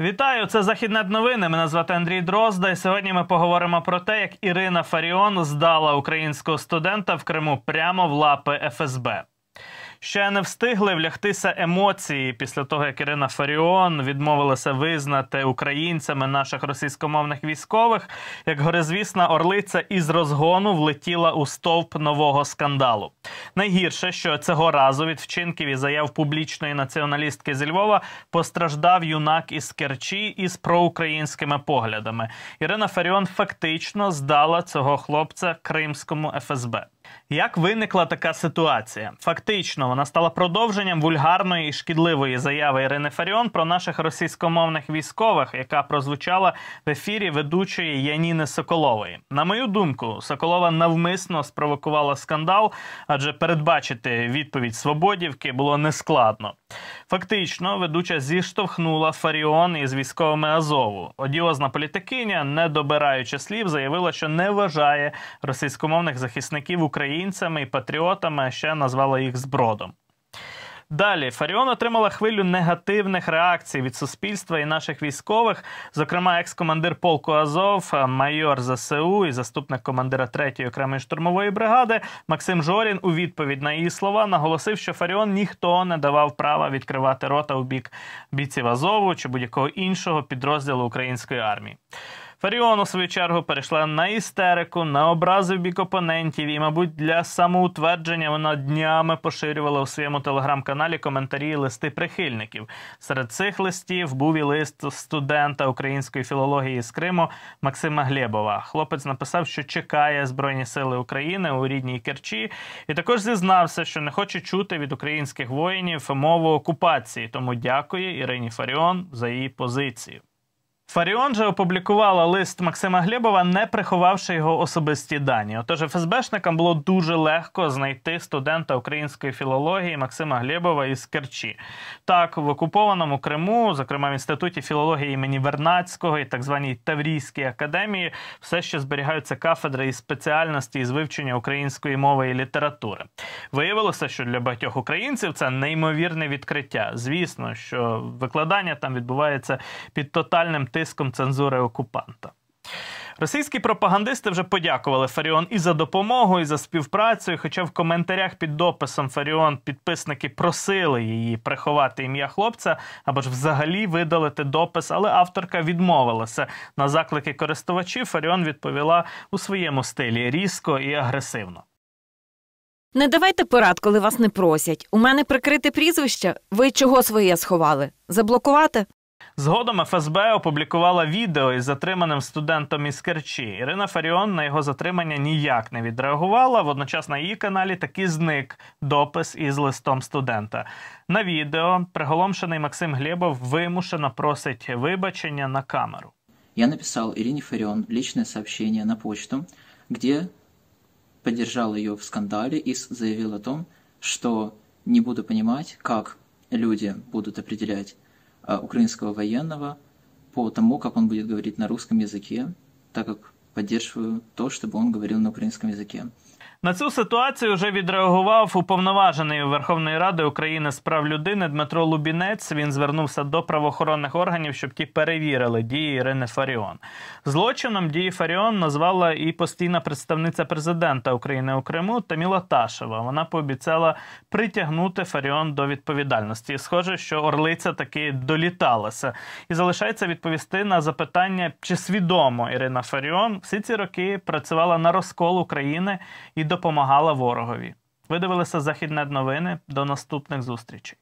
Вітаю, це західне новини. Мене звати Андрій Дрозда. і Сьогодні ми поговоримо про те, як Ірина Фаріон здала українського студента в Криму прямо в лапи ФСБ. Ще не встигли влягтися емоції після того, як Ірина Фаріон відмовилася визнати українцями наших російськомовних військових, як горизвісна орлиця із розгону влетіла у стовп нового скандалу. Найгірше, що цього разу від вчинків і заяв публічної націоналістки зі Львова постраждав юнак із Керчі із проукраїнськими поглядами. Ірина Фаріон фактично здала цього хлопця кримському ФСБ. Як виникла така ситуація? Фактично, вона стала продовженням вульгарної і шкідливої заяви Ірини Фаріон про наших російськомовних військових, яка прозвучала в ефірі ведучої Яніни Соколової. На мою думку, Соколова навмисно спровокувала скандал, адже передбачити відповідь Свободівки було нескладно. Фактично, ведуча зіштовхнула Фаріон із військовими Азову. Одіозна політикиня, не добираючи слів, заявила, що не вважає російськомовних захисників України українцями і патріотами, ще назвала їх збродом. Далі Фаріон отримала хвилю негативних реакцій від суспільства і наших військових. Зокрема, екс-командир полку Азов, майор ЗСУ і заступник командира 3-ї окремої штурмової бригади Максим Жорін у відповідь на її слова наголосив, що Фаріон ніхто не давав права відкривати рота у бік бійців Азову чи будь-якого іншого підрозділу української армії. Фаріон, у свою чергу, перейшла на істерику, на образи в бік опонентів, і, мабуть, для самоутвердження вона днями поширювала у своєму телеграм-каналі коментарі і листи прихильників. Серед цих листів був і лист студента української філології з Криму Максима Глєбова. Хлопець написав, що чекає Збройні Сили України у рідній Керчі, і також зізнався, що не хоче чути від українських воїнів мову окупації. Тому дякує Ірині Фаріон за її позицію. Фаріон же опублікувала лист Максима Глєбова, не приховавши його особисті дані. Отож, ФСБшникам було дуже легко знайти студента української філології Максима Глєбова із Керчі. Так, в окупованому Криму, зокрема в інституті філології імені Вернацького і так званій Таврійській академії, все ще зберігаються кафедри і спеціальності із вивчення української мови і літератури. Виявилося, що для багатьох українців це неймовірне відкриття. Звісно, що викладання там відбувається під тотальним тиском тиском цензури окупанта. Російські пропагандисти вже подякували Фаріон і за допомогу, і за співпрацю. хоча в коментарях під дописом Фаріон підписники просили її приховати ім'я хлопця або ж взагалі видалити допис, але авторка відмовилася на заклики користувачів. Фаріон відповіла у своєму стилі різко і агресивно. Не давайте порад, коли вас не просять. У мене прикрите прізвище. Ви чого своє сховали? Заблокувати? Згодом ФСБ опублікувала відео із затриманим студентом із Керчі. Ірина Фаріон на його затримання ніяк не відреагувала. Водночас на її каналі таки зник допис із листом студента. На відео приголомшений Максим Глєбов вимушено просить вибачення на камеру. Я написав Ірині Фаріон лічне сообщение на почту, де поддержал ее в скандалі і заявил о том, что не буду понимать, як люди будуть определять украинского военного по тому, как он будет говорить на русском языке, так как поддерживаю то, чтобы он говорил на украинском языке. На цю ситуацію вже відреагував уповноважений Верховної Ради України з прав людини Дмитро Лубінець. Він звернувся до правоохоронних органів, щоб ті перевірили дії Ірини Фаріон. Злочином дії Фаріон назвала і постійна представниця президента України у Криму Таміла Ташева. Вона пообіцяла притягнути Фаріон до відповідальності. схоже, що орлиця таки доліталася, і залишається відповісти на запитання, чи свідомо Ірина Фаріон всі ці роки працювала на розкол України і допомагала ворогові. Видивилися Західне новини. До наступних зустрічей.